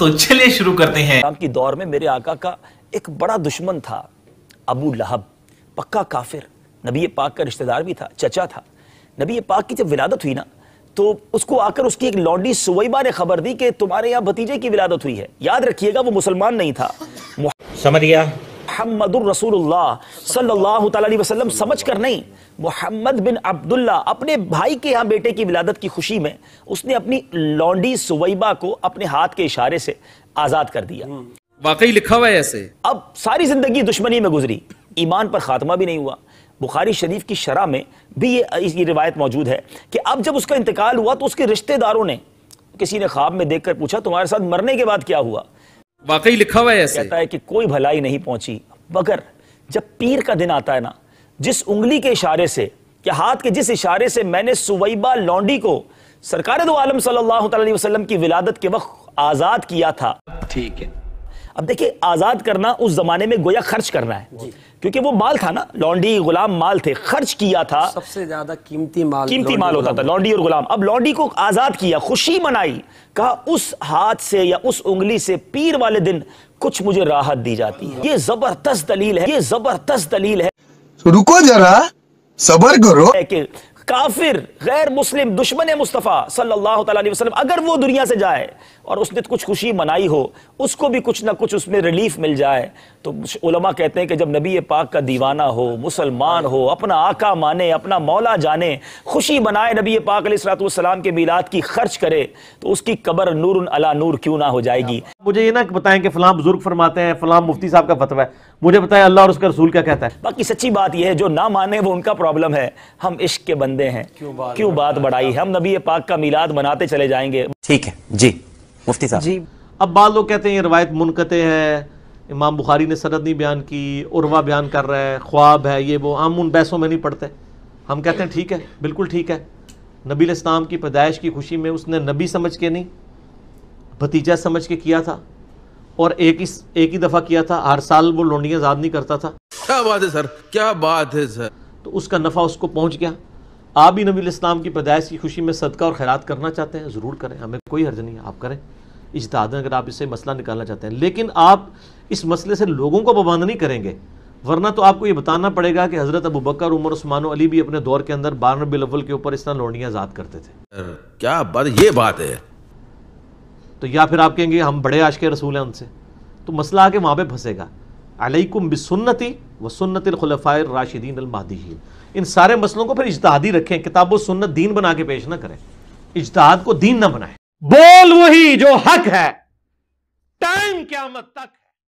तो चलिए शुरू करते हैं इस्लाम की दौर में मेरे आका का एक बड़ा दुश्मन था अबू लहब पक्का काफिर नबी पाक का रिश्तेदार भी था चचा था नबी पाक की जब विलादत हुई ना तो उसको आकर उसकी एक लौंडी सुवैबा ने खबर दी कि तुम्हारे यहाँ भतीजे की विलादत हुई है याद रखिएगा वो मुसलमान नहीं था समझ गया मोहम्मद वसल्लम समझ कर नहीं मोहम्मद बिन अब्दुल्ला अपने भाई के यहाँ बेटे की विलादत की खुशी में उसने अपनी लौंडी सुवैबा को अपने हाथ के इशारे से आज़ाद कर दिया हम्म। वाकई लिखा हुआ है ऐसे अब सारी जिंदगी दुश्मनी में गुजरी ईमान पर खात्मा भी नहीं हुआ बुखारी शरीफ की शरा में भी ये ये रिवायत मौजूद है कि अब जब उसका इंतकाल हुआ तो उसके रिश्तेदारों ने किसी ने ख्वाब में देखकर पूछा तुम्हारे साथ मरने के बाद क्या हुआ वाकई लिखा हुआ है ऐसे कहता है कि कोई भलाई नहीं पहुंची मगर जब पीर का दिन आता है ना जिस उंगली के इशारे से या हाथ के जिस इशारे से मैंने सुवैबा लौंडी को सरकार दो आलम सल्लल्लाहु अलैहि वसल्लम की विलादत के वक्त आजाद किया था ठीक है अब देखिए आज़ाद करना उस ज़माने में गोया खर्च करना है क्योंकि वो माल था ना लॉन्डी गुलाम माल थे खर्च किया था सबसे ज़्यादा कीमती माल कीमती माल होता था लॉन्डी और गुलाम अब लॉन्डी को आज़ाद किया खुशी मनाई कहा उस हाथ से या उस उंगली से पीर वाले दिन कुछ मुझे राहत दी जाती है ये ज़बरदस्त दलील है ये ज़बरदस्त दलील है रुको जरा सबर करो काफिर गैर मुस्लिम दुश्मन मुस्तफ़ा सल्लल्लाहु अलैहि वसल्लम अगर वो दुनिया से जाए और उसने कुछ खुशी मनाई हो उसको भी कुछ ना कुछ उसमें रिलीफ मिल जाए तो उलमा कहते हैं कि जब नबी पाक का दीवाना हो मुसलमान हो अपना आका माने अपना मौला जाने खुशी बनाए नबी पाक सलाम के मीलाद की खर्च करे तो उसकी कबर नूर अला नूर क्यों ना हो जाएगी मुझे ये ना बताएं कि फलाम बुजुर्ग फरमाते हैं फलाम मुफ्ती साहब का फतवा है मुझे बताएं अल्लाह और उसका रसूल क्या कहता है बाकी सच्ची बात यह है जो ना माने वो उनका प्रॉब्लम है हम इश्क के बंद बंदे हैं क्यों बात, क्यों बात बढ़ाई है हम नबी पाक का मिलाद मनाते चले जाएंगे ठीक है जी मुफ्ती साहब जी अब बाद लोग कहते हैं रवायत मुनकते हैं इमाम बुखारी ने सरद नहीं बयान की उर्वा बयान कर रहा है ख्वाब है ये वो हम उन बहसों में नहीं पढ़ते हम कहते हैं ठीक है बिल्कुल ठीक है नबी इस्लाम की पैदाइश की खुशी में उसने नबी समझ के नहीं भतीजा समझ के किया था और एक ही एक ही दफ़ा किया था हर साल वो लोंडियाँ आज़ाद नहीं करता था क्या बात है सर क्या बात है सर तो उसका नफ़ा उसको पहुंच गया आप भी नबी इस्लाम की पैदाइश की खुशी में सदका और खैरात करना चाहते हैं ज़रूर करें हमें कोई हर्ज नहीं है आप करें इजतहादन अगर आप इससे मसला निकालना चाहते हैं लेकिन आप इस मसले से लोगों को पाबंद नहीं करेंगे वरना तो आपको ये बताना पड़ेगा कि हज़रत अबू बकर उमर उस्मान अली भी अपने दौर के अंदर बिल अव्वल के ऊपर इस तरह लौंडियाँ आज़ाद करते थे क्या बात ये बात है तो या फिर आप कहेंगे हम बड़े आश के रसूल हैं उनसे तो मसला आके वहाँ पर फंसेगा अलैकुम बिसन्नती व सुन्नतलखलफ़ाय राशिदीन अलमहदीन इन सारे मसलों को फिर इजतहादी रखें किताब व सुन्नत दीन बना के पेश ना करें इजतहाद को दीन ना बनाए बोल वही जो हक है टाइम क्या मत तक है